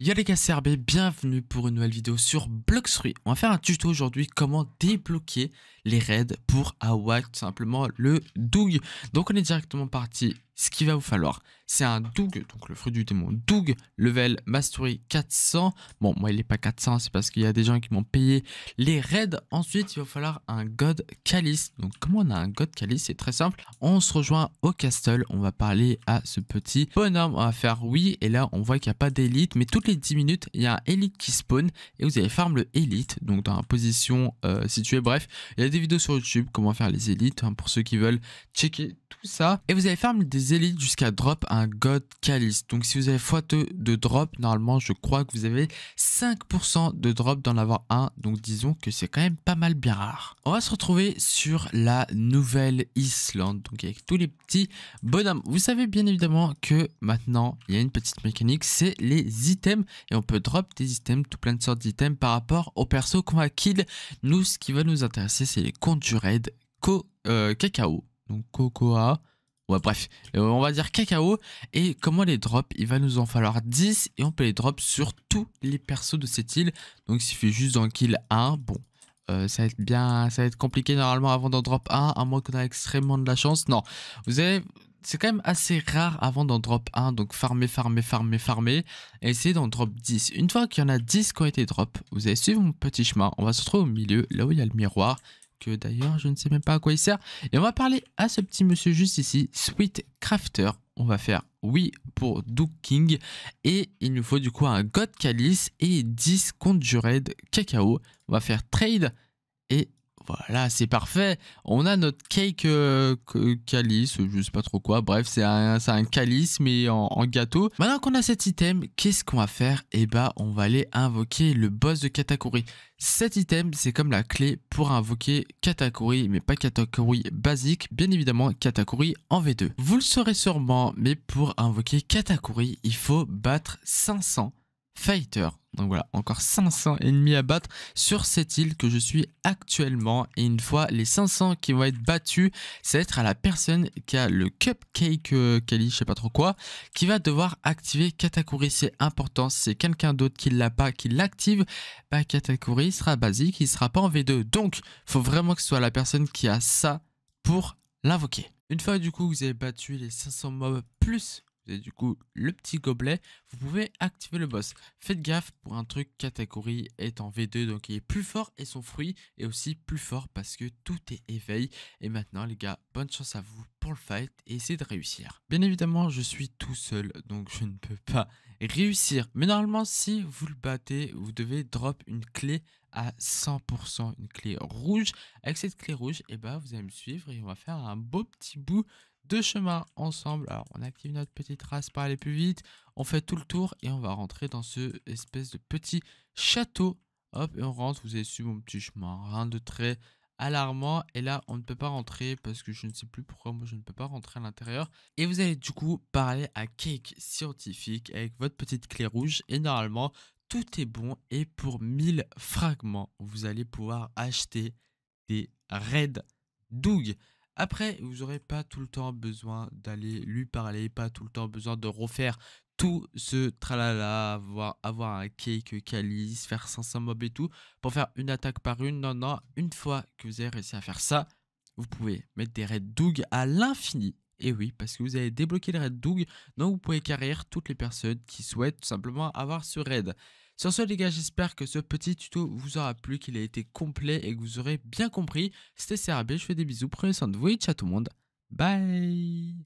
Yo les gars, c'est bienvenue pour une nouvelle vidéo sur Bloxruy. On va faire un tuto aujourd'hui comment débloquer les raids pour Awak, tout simplement le Doug. Donc on est directement parti ce qu'il va vous falloir, c'est un Doug, donc le fruit du démon, Doug level Mastery 400. Bon, moi il n'est pas 400, c'est parce qu'il y a des gens qui m'ont payé les raids. Ensuite, il va falloir un God Calice. Donc, comment on a un God Calice, c'est très simple. On se rejoint au castle, on va parler à ce petit bonhomme. On va faire oui, et là on voit qu'il n'y a pas d'élite, mais toutes les 10 minutes, il y a un élite qui spawn et vous allez farm le élite, donc dans la position euh, située. Bref, il y a des vidéos sur YouTube, comment faire les élites, hein, pour ceux qui veulent checker ça. Et vous allez faire des élites jusqu'à drop un God Calice. Donc si vous avez x2 de drop, normalement je crois que vous avez 5% de drop d'en avoir un. Donc disons que c'est quand même pas mal bien rare. On va se retrouver sur la Nouvelle-Islande. Donc avec tous les petits bonhommes. Vous savez bien évidemment que maintenant il y a une petite mécanique, c'est les items. Et on peut drop des items, tout plein de sortes d'items par rapport au perso qu'on va kill. Nous, ce qui va nous intéresser, c'est les comptes du raid Co euh, cacao donc cocoa. Ouais, bref, euh, on va dire cacao. Et comment les drops Il va nous en falloir 10 et on peut les drop sur tous les persos de cette île. Donc, s'il fait juste dans kill 1. Bon, euh, ça va être bien, ça va être compliqué normalement avant d'en drop 1, à moins qu'on ait extrêmement de la chance. Non, vous avez. C'est quand même assez rare avant d'en drop 1, donc farmer, farmer, farmer, farmer, et essayer d'en drop 10. Une fois qu'il y en a 10 qui ont été drop, vous allez suivre mon petit chemin, on va se retrouver au milieu, là où il y a le miroir, que d'ailleurs je ne sais même pas à quoi il sert. Et on va parler à ce petit monsieur juste ici, Sweet Crafter. On va faire oui pour Duke King. Et il nous faut du coup un God Calice et 10 Red Cacao. On va faire trade et voilà, c'est parfait. On a notre cake euh, calice, je sais pas trop quoi. Bref, c'est un, calice, mais en, gâteau. Maintenant qu'on a cet item, qu'est-ce qu'on va faire Eh bah, on va aller invoquer le boss de Katakuri. Cet item, c'est comme la clé pour invoquer Katakuri, mais pas Katakuri basique, bien évidemment Katakuri en V2. Vous le saurez sûrement, mais pour invoquer Katakuri, il faut battre 500 Fighter. Donc voilà, encore 500 ennemis à battre sur cette île que je suis actuellement. Et une fois les 500 qui vont être battus, c'est être à la personne qui a le Cupcake euh, Kali, je sais pas trop quoi, qui va devoir activer Katakuri. C'est important, c'est quelqu'un d'autre qui l'a pas, qui l'active, bah Katakuri sera basique, il sera pas en V2. Donc, faut vraiment que ce soit la personne qui a ça pour l'invoquer. Une fois du coup que vous avez battu les 500 mobs plus et du coup le petit gobelet, vous pouvez activer le boss. Faites gaffe pour un truc, catégorie est en V2, donc il est plus fort et son fruit est aussi plus fort parce que tout est éveil. Et maintenant les gars, bonne chance à vous pour le fight et essayez de réussir. Bien évidemment, je suis tout seul, donc je ne peux pas réussir. Mais normalement, si vous le battez, vous devez drop une clé à 100%, une clé rouge. Avec cette clé rouge, et eh ben, vous allez me suivre et on va faire un beau petit bout deux chemins ensemble. Alors, on active notre petite race pour aller plus vite. On fait tout le tour et on va rentrer dans ce espèce de petit château. Hop, et on rentre. Vous avez su mon petit chemin. Rien de très alarmant. Et là, on ne peut pas rentrer parce que je ne sais plus pourquoi moi je ne peux pas rentrer à l'intérieur. Et vous allez du coup parler à Cake Scientifique avec votre petite clé rouge. Et normalement, tout est bon. Et pour 1000 fragments, vous allez pouvoir acheter des Red Doug. Après, vous n'aurez pas tout le temps besoin d'aller lui parler, pas tout le temps besoin de refaire tout ce tralala, avoir, avoir un cake calice, faire 500 mobs et tout, pour faire une attaque par une. Non, non, une fois que vous avez réussi à faire ça, vous pouvez mettre des Red Doug à l'infini. Et oui, parce que vous avez débloqué le Raid Doug, donc vous pouvez carrière toutes les personnes qui souhaitent tout simplement avoir ce raid. Sur ce les gars, j'espère que ce petit tuto vous aura plu, qu'il a été complet et que vous aurez bien compris. C'était CRB, je fais des bisous, prenez soin de vous et ciao tout le monde. Bye